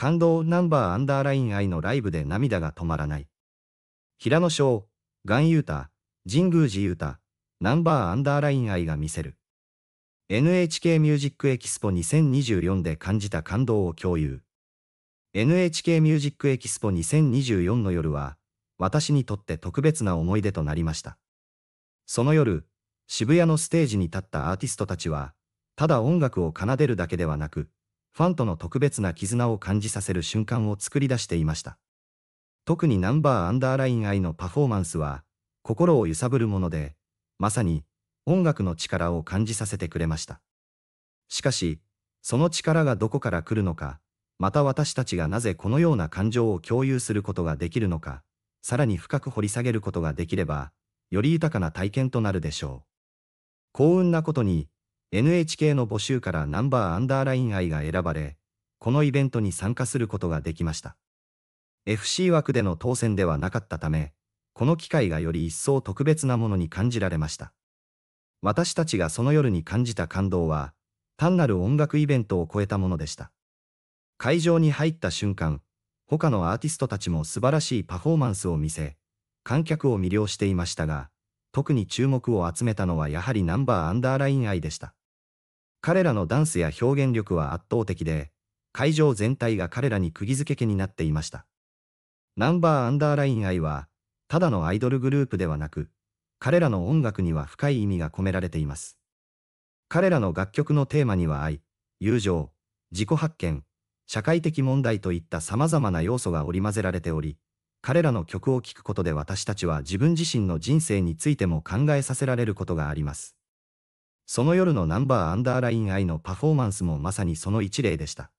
感動ナンバーアンダーライン愛のライブで涙が止まらない。平野翔、岩優太、神宮寺優太、ナンバーアンダーライン愛が見せる。NHK ミュージックエキスポ2024で感じた感動を共有。NHK ミュージックエキスポ2024の夜は、私にとって特別な思い出となりました。その夜、渋谷のステージに立ったアーティストたちは、ただ音楽を奏でるだけではなく、ファンとの特別な絆を感じさせる瞬間を作り出していました。特にナンバーアンダーライン愛のパフォーマンスは、心を揺さぶるもので、まさに音楽の力を感じさせてくれました。しかし、その力がどこから来るのか、また私たちがなぜこのような感情を共有することができるのか、さらに深く掘り下げることができれば、より豊かな体験となるでしょう。幸運なことに、NHK の募集からナンバーアンダーライン愛が選ばれ、このイベントに参加することができました。FC 枠での当選ではなかったため、この機会がより一層特別なものに感じられました。私たちがその夜に感じた感動は、単なる音楽イベントを超えたものでした。会場に入った瞬間、他のアーティストたちも素晴らしいパフォーマンスを見せ、観客を魅了していましたが、特に注目を集めたのはやはりナンバーアンダーライン愛でした。彼らのダンスや表現力は圧倒的で、会場全体が彼らに釘付けになっていました。ナンバーアンダーライン愛は、ただのアイドルグループではなく、彼らの音楽には深い意味が込められています。彼らの楽曲のテーマには愛、友情、自己発見、社会的問題といった様々な要素が織り交ぜられており、彼らの曲を聴くことで私たちは自分自身の人生についても考えさせられることがあります。その夜のナンバーアンダーライン愛のパフォーマンスもまさにその一例でした。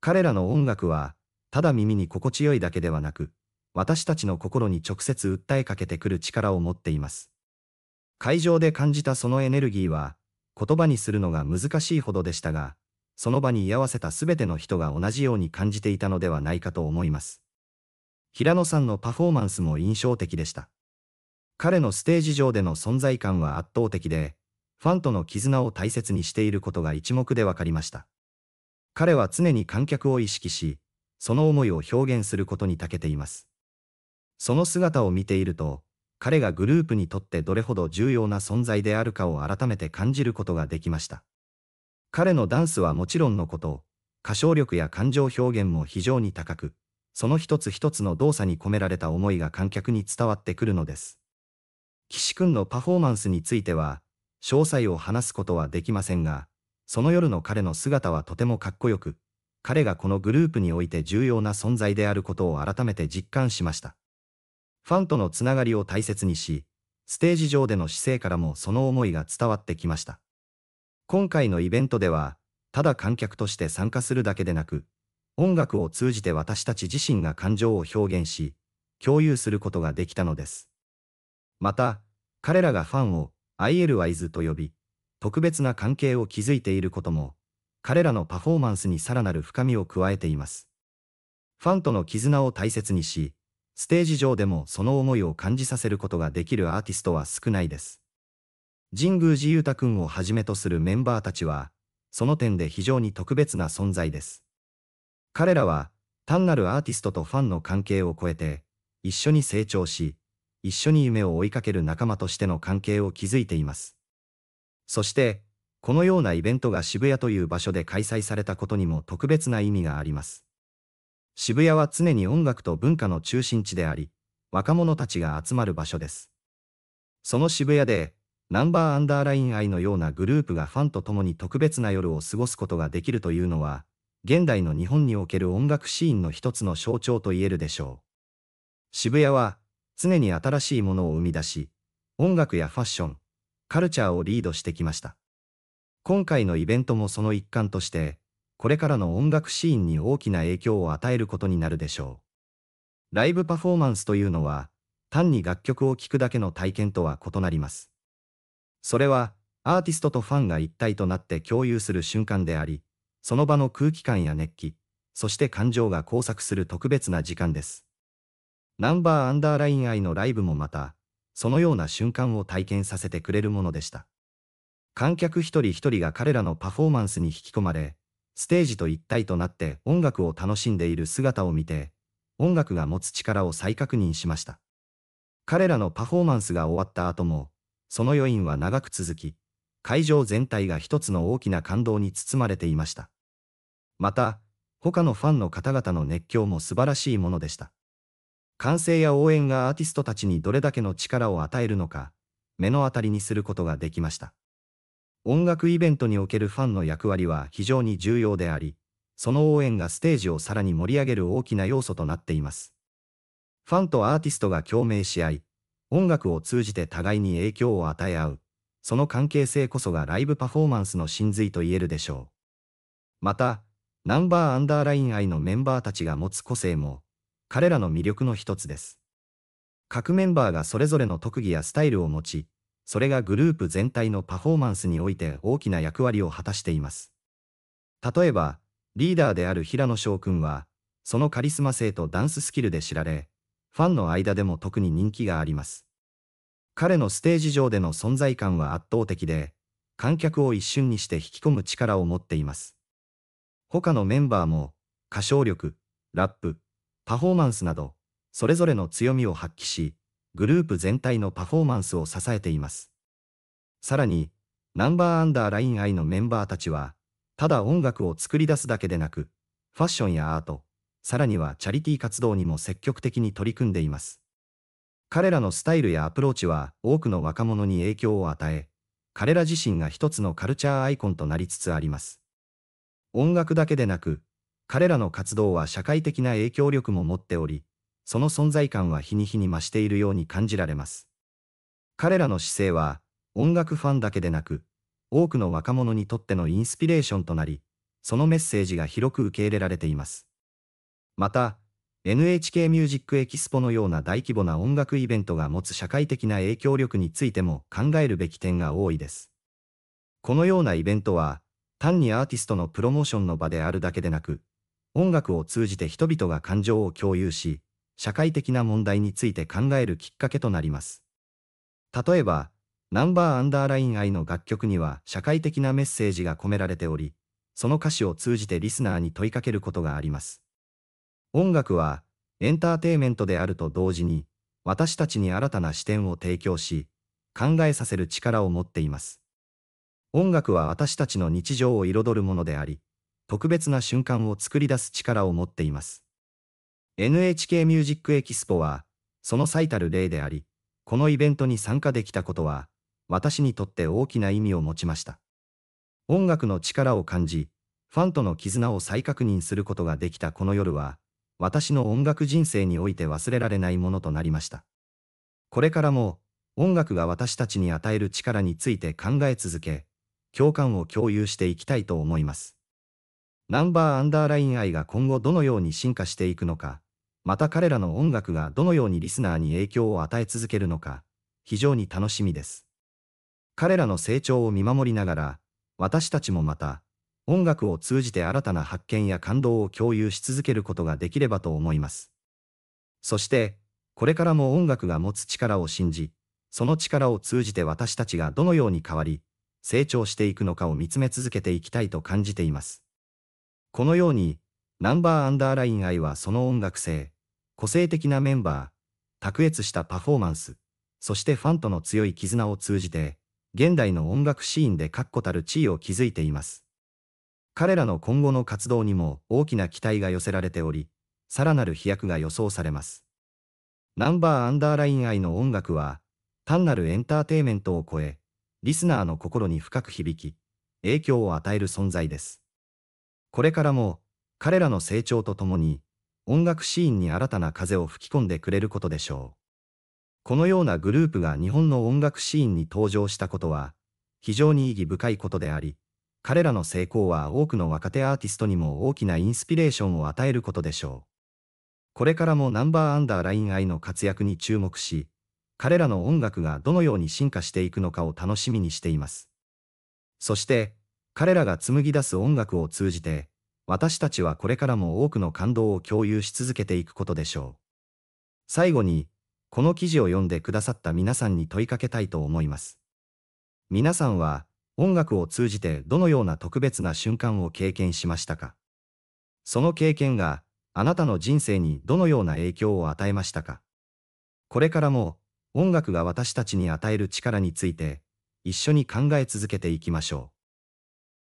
彼らの音楽は、ただ耳に心地よいだけではなく、私たちの心に直接訴えかけてくる力を持っています。会場で感じたそのエネルギーは、言葉にするのが難しいほどでしたが、その場に居合わせた全ての人が同じように感じていたのではないかと思います。平野さんのパフォーマンスも印象的でした。彼のステージ上での存在感は圧倒的で、ファンとの絆を大切にしていることが一目でわかりました。彼は常に観客を意識し、その思いを表現することに長けています。その姿を見ていると、彼がグループにとってどれほど重要な存在であるかを改めて感じることができました。彼のダンスはもちろんのこと、歌唱力や感情表現も非常に高く、その一つ一つの動作に込められた思いが観客に伝わってくるのです。岸君のパフォーマンスについては、詳細を話すことはできませんが、その夜の彼の姿はとてもかっこよく、彼がこのグループにおいて重要な存在であることを改めて実感しました。ファンとのつながりを大切にし、ステージ上での姿勢からもその思いが伝わってきました。今回のイベントでは、ただ観客として参加するだけでなく、音楽を通じて私たち自身が感情を表現し、共有することができたのです。また、彼らがファンを IL は IS と呼び、特別な関係を築いていることも、彼らのパフォーマンスにさらなる深みを加えています。ファンとの絆を大切にし、ステージ上でもその思いを感じさせることができるアーティストは少ないです。神宮寺裕太くんをはじめとするメンバーたちは、その点で非常に特別な存在です。彼らは、単なるアーティストとファンの関係を超えて、一緒に成長し、一緒に夢を追いかける仲間としての関係を築いています。そして、このようなイベントが渋谷という場所で開催されたことにも特別な意味があります。渋谷は常に音楽と文化の中心地であり、若者たちが集まる場所です。その渋谷で、ナンバーアンダーライン愛のようなグループがファンと共に特別な夜を過ごすことができるというのは、現代の日本における音楽シーンの一つの象徴と言えるでしょう。渋谷は、常に新しいものを生み出し、音楽やファッション、カルチャーをリードしてきました。今回のイベントもその一環として、これからの音楽シーンに大きな影響を与えることになるでしょう。ライブパフォーマンスというのは、単に楽曲を聴くだけの体験とは異なります。それは、アーティストとファンが一体となって共有する瞬間であり、その場の空気感や熱気、そして感情が交錯する特別な時間です。ナンバーアンダーライン愛のライブもまた、そのような瞬間を体験させてくれるものでした。観客一人一人が彼らのパフォーマンスに引き込まれ、ステージと一体となって音楽を楽しんでいる姿を見て、音楽が持つ力を再確認しました。彼らのパフォーマンスが終わった後も、その余韻は長く続き、会場全体が一つの大きな感動に包まれていました。また、他のファンの方々の熱狂も素晴らしいものでした。歓声や応援がアーティストたちにどれだけの力を与えるのか、目の当たりにすることができました。音楽イベントにおけるファンの役割は非常に重要であり、その応援がステージをさらに盛り上げる大きな要素となっています。ファンとアーティストが共鳴し合い、音楽を通じて互いに影響を与え合う、その関係性こそがライブパフォーマンスの真髄と言えるでしょう。また、ナンバーアンダーライン愛のメンバーたちが持つ個性も、彼らの魅力の一つです。各メンバーがそれぞれの特技やスタイルを持ち、それがグループ全体のパフォーマンスにおいて大きな役割を果たしています。例えば、リーダーである平野翔くんは、そのカリスマ性とダンススキルで知られ、ファンの間でも特に人気があります。彼のステージ上での存在感は圧倒的で、観客を一瞬にして引き込む力を持っています。他のメンバーも、歌唱力、ラップ、パフォーマンスなど、それぞれの強みを発揮し、グループ全体のパフォーマンスを支えています。さらに、ナンバーアンダーライン I のメンバーたちは、ただ音楽を作り出すだけでなく、ファッションやアート、さらにはチャリティー活動にも積極的に取り組んでいます。彼らのスタイルやアプローチは多くの若者に影響を与え、彼ら自身が一つのカルチャーアイコンとなりつつあります。音楽だけでなく、彼らの活動は社会的な影響力も持っており、その存在感は日に日に増しているように感じられます。彼らの姿勢は、音楽ファンだけでなく、多くの若者にとってのインスピレーションとなり、そのメッセージが広く受け入れられています。また、NHK ミュージックエキスポのような大規模な音楽イベントが持つ社会的な影響力についても考えるべき点が多いです。このようなイベントは、単にアーティストのプロモーションの場であるだけでなく、音楽を通じて人々が感情を共有し、社会的な問題について考えるきっかけとなります。例えば、ナンバーアンダーライン愛の楽曲には社会的なメッセージが込められており、その歌詞を通じてリスナーに問いかけることがあります。音楽はエンターテイメントであると同時に、私たちに新たな視点を提供し、考えさせる力を持っています。音楽は私たちの日常を彩るものであり、特別な瞬間を作り出す力を持っています。NHK ミュージックエキスポは、その最たる例であり、このイベントに参加できたことは、私にとって大きな意味を持ちました。音楽の力を感じ、ファンとの絆を再確認することができたこの夜は、私の音楽人生において忘れられないものとなりました。これからも、音楽が私たちに与える力について考え続け、共感を共有していきたいと思います。ナンバーアンダーライン愛が今後どのように進化していくのか、また彼らの音楽がどのようにリスナーに影響を与え続けるのか、非常に楽しみです。彼らの成長を見守りながら、私たちもまた、音楽を通じて新たな発見や感動を共有し続けることができればと思います。そして、これからも音楽が持つ力を信じ、その力を通じて私たちがどのように変わり、成長していくのかを見つめ続けていきたいと感じています。このように、ナンバーアンダーライン愛はその音楽性、個性的なメンバー、卓越したパフォーマンス、そしてファンとの強い絆を通じて、現代の音楽シーンで確固たる地位を築いています。彼らの今後の活動にも大きな期待が寄せられており、さらなる飛躍が予想されます。ナンバーアンダーライン愛の音楽は、単なるエンターテイメントを超え、リスナーの心に深く響き、影響を与える存在です。これからも、彼らの成長とともに、音楽シーンに新たな風を吹き込んでくれることでしょう。このようなグループが日本の音楽シーンに登場したことは、非常に意義深いことであり、彼らの成功は多くの若手アーティストにも大きなインスピレーションを与えることでしょう。これからもナンバーアンダーライン愛の活躍に注目し、彼らの音楽がどのように進化していくのかを楽しみにしています。そして、彼らが紡ぎ出す音楽を通じて、私たちはこれからも多くの感動を共有し続けていくことでしょう。最後に、この記事を読んでくださった皆さんに問いかけたいと思います。皆さんは、音楽を通じてどのような特別な瞬間を経験しましたかその経験が、あなたの人生にどのような影響を与えましたかこれからも、音楽が私たちに与える力について、一緒に考え続けていきましょう。